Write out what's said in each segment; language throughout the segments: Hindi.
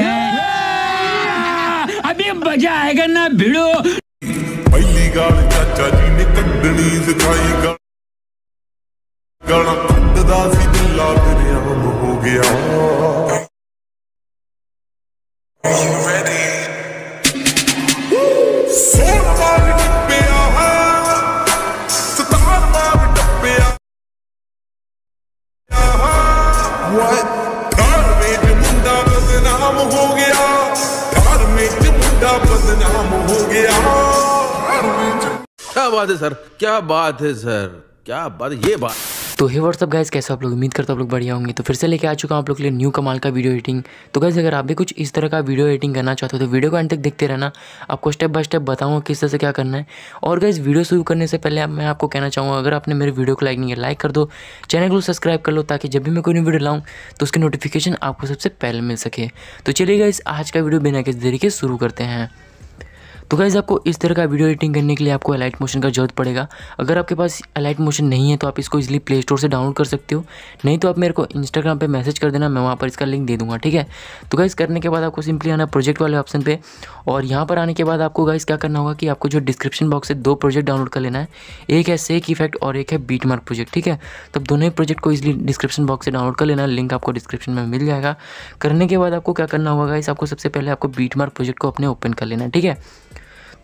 अभी मजा आएगा ना भिड़ो पहली गाल चाचा जी ने कड्डनी सिखाई गाना खंडदा दिल लाग रिया हो गया हो गया क्या बात है सर क्या बात है सर क्या बात ये बात तो हे व्हाट्सअप गाइज कैसे आप लोग उम्मीद करते हो आप लोग बढ़िया होंगे तो फिर से लेके आ चुका हूँ आप लोग के लिए न्यू कमाल का वीडियो एडिटिंग तो गाइज अगर आप भी कुछ इस तरह का वीडियो एडिटिंग करना चाहते हो तो वीडियो को अंत तक देखते रहना आपको स्टेप बाय स्टेप बताऊँगा किस तरह से क्या करना है और गाइज वीडियो शुरू करने से पहले मैं आपको कहना चाहूँगा अगर आपने मेरे वीडियो को लाइक नहीं किया लाइक कर दो चैनल को सब्सक्राइब कर लो ताकि जब भी मैं कोई न्यू वीडियो लाऊँ तो उसकी नोटिफिकेशन आपको सबसे पहले मिल सके तो चलिए गाइज आज का वीडियो बिना किसी तरीके शुरू करते हैं तो गाइज़ आपको इस तरह का वीडियो एडिटिंग करने के लिए आपको अलाइट मोशन का जरूरत पड़ेगा अगर आपके पास अलाइट मोशन नहीं है तो आप इसको इजिली प्ले स्टोर से डाउनलोड कर सकते हो नहीं तो आप मेरे को इंस्टाग्राम पर मैसेज कर देना मैं वहाँ पर इसका लिंक दे दूँगा ठीक है तो गाइज़ करने के बाद आपको सिंपली आना प्रोजेक्ट वाले ऑप्शन पर और यहाँ पर आने के बाद आपको गाइज़ क्या करना होगा कि आपको जो डिस्क्रिप्शन बॉक्स है दो प्रोजेक्ट डाउनलोड कर लेना है एक है सेक इफेक्ट और एक है बीट मार्क प्रोजेक्ट ठीक है तो दोनों ही प्रोजेक्ट को इजिली डिस्क्रिप्शन बॉक्स से डाउनलोड कर लेना लिंक आपको डिस्क्रिप्शन में मिल जाएगा करने के बाद आपको क्या करना होगा इस आपको सबसे पहले आपको बीट मार्क प्रोजेक्ट को अपने ओपन कर लेना ठीक है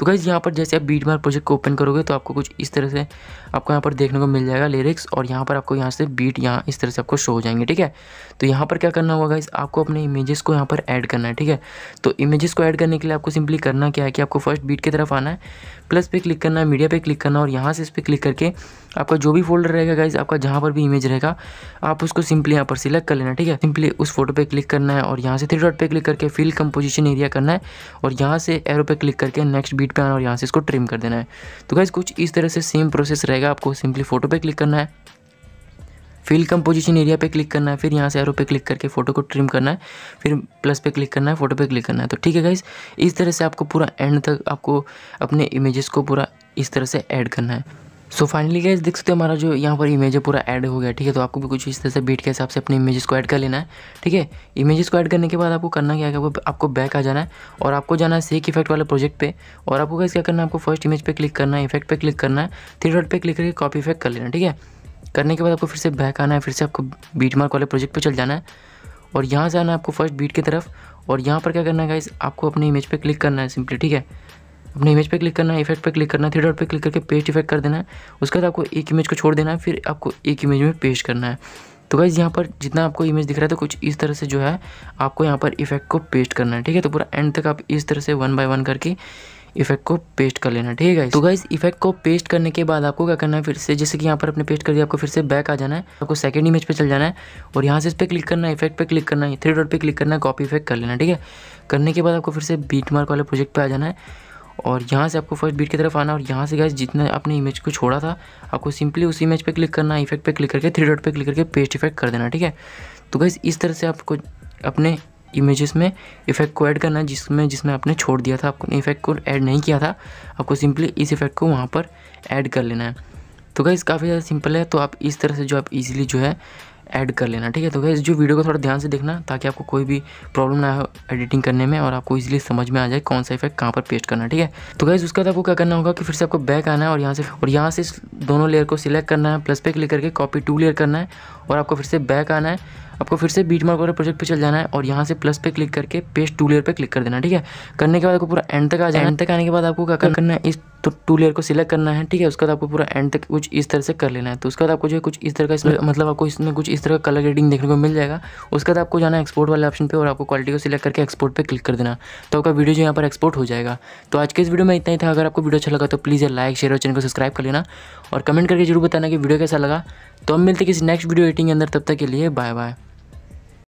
तो गाइज़ यहाँ पर जैसे आप बीट मार प्रोजेक्ट को ओपन करोगे तो आपको कुछ इस तरह से आपको यहाँ पर देखने को मिल जाएगा लिरिक्स और यहाँ पर आपको यहाँ से बीट यहाँ इस तरह से आपको शो हो जाएंगे ठीक है तो यहाँ पर क्या करना होगा गाइज़ आपको अपने इमेजेस को यहाँ पर ऐड करना है ठीक है तो इमेजेस को ऐड करने के लिए आपको सिंपली करना क्या है कि आपको फर्स्ट बीट की तरफ आना है प्लस पे क्लिक करना है मीडिया पे क्लिक करना और यहाँ से इस पर क्लिक करके आपका जो भी फोल्डर रहेगा गाइज आपका जहाँ पर भी इमेज रहेगा आप उसको सिंपली यहाँ पर सिलेक्ट कर लेना ठीक है सिंपली उस फोटो पर क्लिक करना है और यहाँ से थ्री डॉट पर क्लिक करके फिल कंपोजिशन एरिया करना है और यहाँ से एरो पे क्लिक करके नेक्स्ट बीट डिलीट करना और यहाँ से इसको ट्रिम कर देना है तो गाइज़ कुछ इस तरह से सेम प्रोसेस रहेगा आपको सिंपली फोटो पे क्लिक करना है फिल कंपोजिशन एरिया पे क्लिक करना है फिर यहाँ से एरो पे क्लिक करके फोटो को ट्रिम करना है फिर प्लस पे क्लिक करना है फोटो पे क्लिक करना है तो ठीक है गाइज इस तरह से आपको पूरा एंड तक आपको अपने इमेजेस को पूरा इस तरह से ऐड करना है सो फाइनली गैस देख सकते हो हमारा जो यहाँ पर इमेज है पूरा ऐड हो गया ठीक है तो आपको भी कुछ इस तरह से बीट के हिसाब से अपने इमेजेस को ऐड कर लेना है ठीक है इमेजेस को ऐड करने के बाद आपको करना क्या है आपको आपको बैक आ जाना है और आपको जाना है सेक इफेक्ट वाले प्रोजेक्ट पे और आपको कैसे क्या करना है आपको फर्स्ट इमेज पर क्लिक करना है इफेक्ट पर क्लिक करना है थ्री डॉट पर क्लिक करके कॉपी इफेक्ट कर लेना ठीक है करने के बाद आपको फिर से बैक आना है फिर से आपको बीट मार्क वाले प्रोजेक्ट पर चल जाना है और यहाँ से आना है आपको फर्स्ट बीट की तरफ और यहाँ पर क्या करना है गाइज आपको अपने इमेज पर क्लिक करना है सिंपली ठीक है अपने इमेज पे क्लिक करना है इफेक्ट पे क्लिक करना है थ्री डॉट पे क्लिक करके पेस्ट इफेक्ट कर देना है उसके बाद आपको एक इमेज को छोड़ देना है फिर आपको एक इमेज में पेस्ट करना है तो गाइज़ यहाँ पर जितना आपको इमेज दिख रहा है तो कुछ इस तरह से जो है आपको यहाँ पर इफेक्ट को पेस्ट करना है ठीक है तो पूरा एंड तक आप इस तरह से वन बाय वन करके इफेक्ट को पेस्ट कर लेना ठीक है तो गाइज इफेक्ट को पेस्ट करने के बाद आपको क्या करना है फिर से जैसे कि यहाँ पर अपने पेस्ट कर दिया आपको फिर से बैक आ जाना है आपको सेकंड इमेज पे चल जाना है और यहाँ से इस पर क्लिक करना है इफेक्ट पे क्लिक करना है थ्री डॉट पे क्लिक करना है कॉपी इफेक्ट कर लेना ठीक है करने के बाद आपको फिर से बीट मार्क वाले प्रोजेक्ट पर आ जाना है और यहाँ से आपको फर्स्ट बीट की तरफ आना और यहाँ से गैस जितना आपने इमेज को छोड़ा था आपको सिंपली उस इमेज पे क्लिक करना इफेक्ट पे क्लिक करके थ्री डॉट पे क्लिक करके पेस्ट इफेक्ट कर देना ठीक है तो गैस इस तरह से आपको अपने इमेजेस में इफेक्ट को ऐड करना जिसमें जिसमें आपने छोड़ दिया था आपको इफेक्ट को ऐड नहीं किया था आपको सिंपली इस इफेक्ट को वहाँ पर ऐड कर लेना है तो गैस काफ़ी ज़्यादा सिंपल है तो आप इस तरह से जो आप इजिली जो है ऐड कर लेना ठीक है तो गैस जो वीडियो को थोड़ा ध्यान से देखना ताकि आपको कोई भी प्रॉब्लम ना हो एडिटिंग करने में और आपको इजीली समझ में आ जाए कौन सा इफेक्ट कहाँ पर पेस्ट करना ठीक है तो गैस उसके बाद आपको क्या करना होगा कि फिर से आपको बैक आना है और यहाँ से और यहाँ से दोनों लेयर को सिलेक्ट करना है प्लस पे क्लिक करके कॉपी टू लेयर करना है और आपको फिर से बैक आना है आपको फिर से बीट मार्क वाले प्रोजेक्ट पे चल जाना है और यहाँ से प्लस पे क्लिक करके पेस्ट टू लेयर पे क्लिक कर देना है ठीक है करने के बाद आपको पूरा एंड तक आ जाए एंड तक आने के बाद आपको क्या करना है इस तो टू लेयर को सिलेक्ट करना है ठीक है उसके बाद आपको पूरा एंड तक कुछ इस तरह से कर लेना है तो उसके बाद आपको जो है कुछ इस तरह का इसमें हाँ। मतलब आपको इसमें कुछ इस तरह का कलर ग्रेडिंग देखने को मिल जाएगा उसके बाद आपको जाना एक्सपोर्ट वाले ऑप्शन पे और आपको क्वालिटी को सिलेक्ट करके एक्सपोर्ट पे क्लिक कर देना तो आपका वीडियो जो यहाँ पर एक्सपोर्ट हो जाएगा तो आज के इस वीडियो में इतना ही था अगर आपको वीडियो अच्छा लगा तो प्लीज़ लाइक शेयर और चैनल को सब्सक्राइब कर लेना और कमेंट करके जरूर बताना कि वीडियो कैसा लगा तो हम मिलते किसी नेक्स्ट वीडियो एडिटिंग के अंदर तब तक के लिए बाय बाय